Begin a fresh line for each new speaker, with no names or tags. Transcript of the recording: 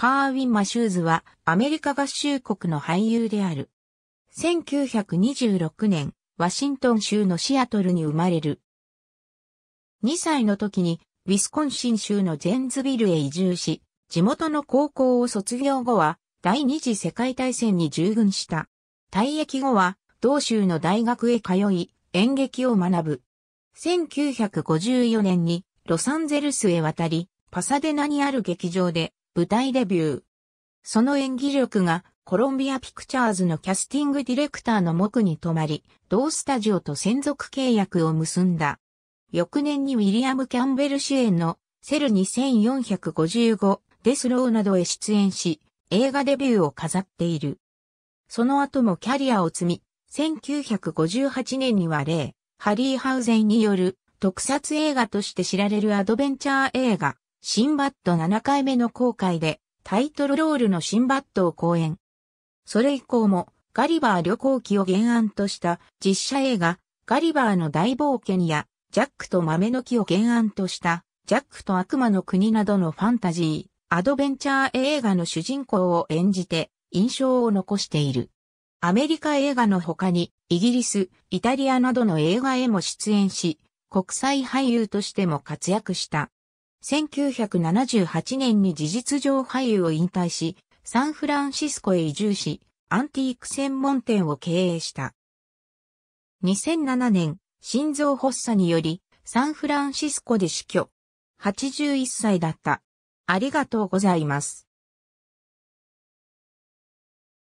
カーウィン・マシューズはアメリカ合衆国の俳優である。1926年、ワシントン州のシアトルに生まれる。2歳の時にウィスコンシン州のゼンズビルへ移住し、地元の高校を卒業後は第二次世界大戦に従軍した。退役後は同州の大学へ通い演劇を学ぶ。1954年にロサンゼルスへ渡り、パサデナにある劇場で舞台デビュー。その演技力がコロンビアピクチャーズのキャスティングディレクターの目に留まり、同スタジオと専属契約を結んだ。翌年にウィリアム・キャンベル主演のセル2455デスローなどへ出演し、映画デビューを飾っている。その後もキャリアを積み、1958年には例、ハリー・ハウゼンによる特撮映画として知られるアドベンチャー映画、シンバット7回目の公開でタイトルロールのシンバットを公演。それ以降もガリバー旅行記を原案とした実写映画ガリバーの大冒険やジャックと豆の木を原案としたジャックと悪魔の国などのファンタジー、アドベンチャー映画の主人公を演じて印象を残している。アメリカ映画の他にイギリス、イタリアなどの映画へも出演し、国際俳優としても活躍した。1978年に事実上俳優を引退し、サンフランシスコへ移住し、アンティーク専門店を経営した。2007年、心臓発作により、サンフランシスコで死去。81歳だった。ありがとうございます。